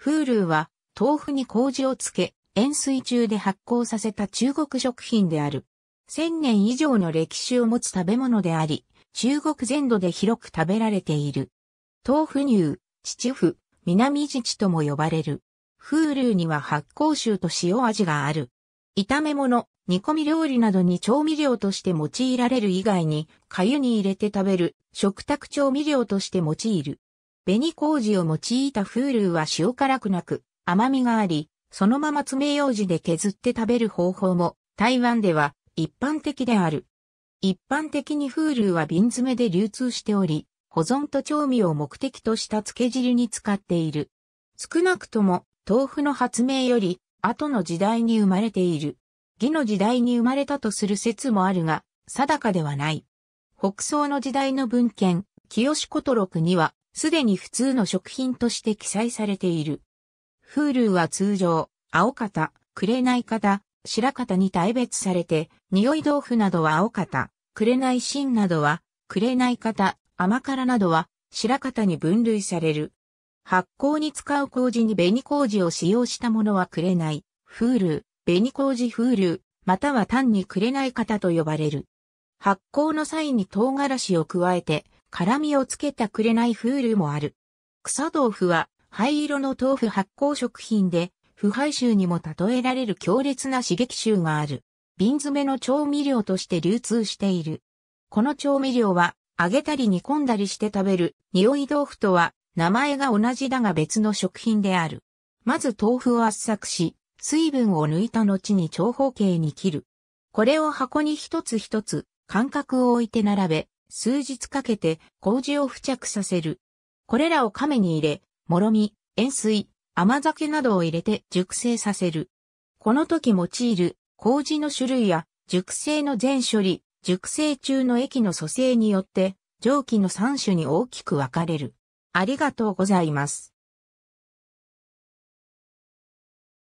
フールーは豆腐に麹をつけ、塩水中で発酵させた中国食品である。千年以上の歴史を持つ食べ物であり、中国全土で広く食べられている。豆腐乳、秩父、南治とも呼ばれる。フールーには発酵臭と塩味がある。炒め物、煮込み料理などに調味料として用いられる以外に、粥に入れて食べる食卓調味料として用いる。紅麹を用いた風流は塩辛くなく甘みがあり、そのまま爪楊枝で削って食べる方法も台湾では一般的である。一般的に風流は瓶詰めで流通しており、保存と調味を目的とした漬け汁に使っている。少なくとも豆腐の発明より後の時代に生まれている。魏の時代に生まれたとする説もあるが、定かではない。北宋の時代の文献、清子と録には、すでに普通の食品として記載されている。Hulu は通常、青方、紅方、白方に大別されて、匂い豆腐などは青方、紅芯などは、紅方、甘辛などは、白方に分類される。発酵に使う麹に紅麹を使用したものは紅、ルー、紅麹フルー、または単に紅方と呼ばれる。発酵の際に唐辛子を加えて、辛味をつけたくれない風流もある。草豆腐は灰色の豆腐発酵食品で、腐敗臭にも例えられる強烈な刺激臭がある。瓶詰めの調味料として流通している。この調味料は揚げたり煮込んだりして食べる匂い豆腐とは名前が同じだが別の食品である。まず豆腐を圧搾し、水分を抜いた後に長方形に切る。これを箱に一つ一つ間隔を置いて並べ、数日かけて麹を付着させる。これらを亀に入れ、もろみ、塩水、甘酒などを入れて熟成させる。この時用いる麹の種類や熟成の全処理、熟成中の液の組成によって蒸気の3種に大きく分かれる。ありがとうございます。